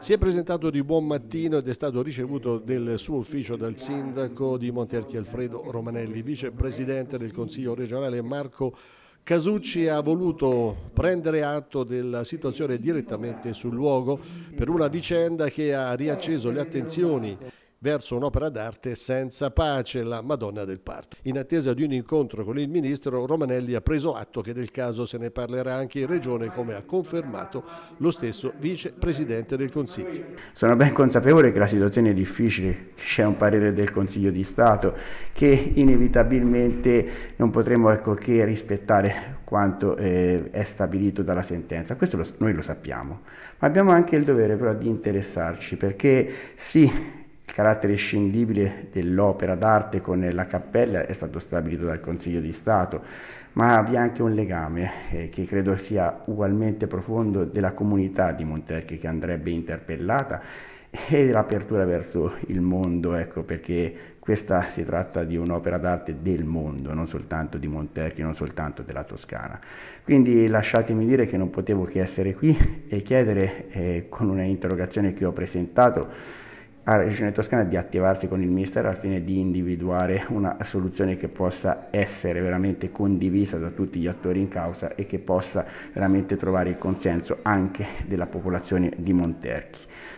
Si è presentato di buon mattino ed è stato ricevuto nel suo ufficio dal sindaco di Monterchi Alfredo Romanelli, vicepresidente del Consiglio regionale Marco Casucci ha voluto prendere atto della situazione direttamente sul luogo per una vicenda che ha riacceso le attenzioni verso un'opera d'arte senza pace, la Madonna del Parto. In attesa di un incontro con il ministro, Romanelli ha preso atto che del caso se ne parlerà anche in regione, come ha confermato lo stesso vicepresidente del Consiglio. Sono ben consapevole che la situazione è difficile, c'è un parere del Consiglio di Stato, che inevitabilmente non potremo ecco, che rispettare quanto eh, è stabilito dalla sentenza. Questo lo, noi lo sappiamo, ma abbiamo anche il dovere però di interessarci perché sì, il carattere scindibile dell'opera d'arte con la cappella è stato stabilito dal Consiglio di Stato, ma vi è anche un legame eh, che credo sia ugualmente profondo della comunità di Monterchi che andrebbe interpellata e l'apertura verso il mondo, ecco perché questa si tratta di un'opera d'arte del mondo, non soltanto di Monterchi, non soltanto della Toscana. Quindi lasciatemi dire che non potevo che essere qui e chiedere eh, con una interrogazione che ho presentato alla Regione Toscana di attivarsi con il Ministero al fine di individuare una soluzione che possa essere veramente condivisa da tutti gli attori in causa e che possa veramente trovare il consenso anche della popolazione di Monterchi.